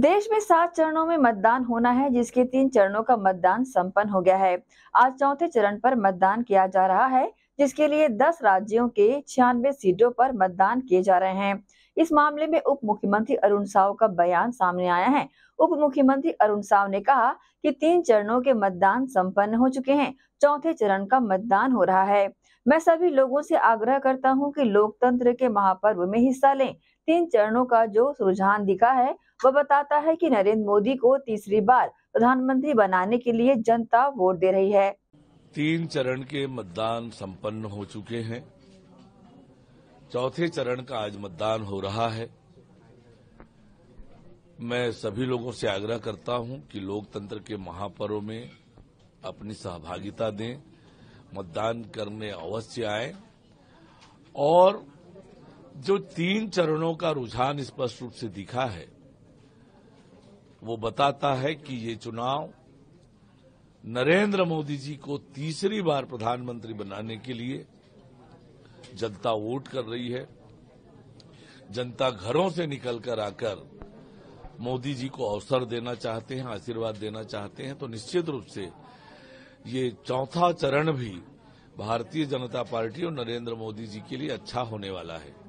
देश में सात चरणों में मतदान होना है जिसके तीन चरणों का मतदान संपन्न हो गया है आज चौथे चरण पर मतदान किया जा रहा है जिसके लिए 10 राज्यों के छियानवे सीटों पर मतदान किए जा रहे हैं इस मामले में उप मुख्यमंत्री अरुण साव का बयान सामने आया है उप मुख्यमंत्री अरुण साव ने कहा कि तीन चरणों के मतदान संपन्न हो चुके हैं चौथे चरण का मतदान हो रहा है मैं सभी लोगों से आग्रह करता हूं कि लोकतंत्र के महापर्व में हिस्सा लें तीन चरणों का जो रुझान दिखा है वह बताता है कि नरेंद्र मोदी को तीसरी बार प्रधानमंत्री बनाने के लिए जनता वोट दे रही है तीन चरण के मतदान संपन्न हो चुके हैं चौथे चरण का आज मतदान हो रहा है मैं सभी लोगों से आग्रह करता हूं कि लोकतंत्र के महापर्व में अपनी सहभागिता दें मतदान करने अवश्य आए और जो तीन चरणों का रुझान स्पष्ट रूप से दिखा है वो बताता है कि ये चुनाव नरेंद्र मोदी जी को तीसरी बार प्रधानमंत्री बनाने के लिए जनता वोट कर रही है जनता घरों से निकलकर आकर मोदी जी को अवसर देना चाहते हैं आशीर्वाद देना चाहते हैं तो निश्चित रूप से ये चौथा चरण भी भारतीय जनता पार्टी और नरेंद्र मोदी जी के लिए अच्छा होने वाला है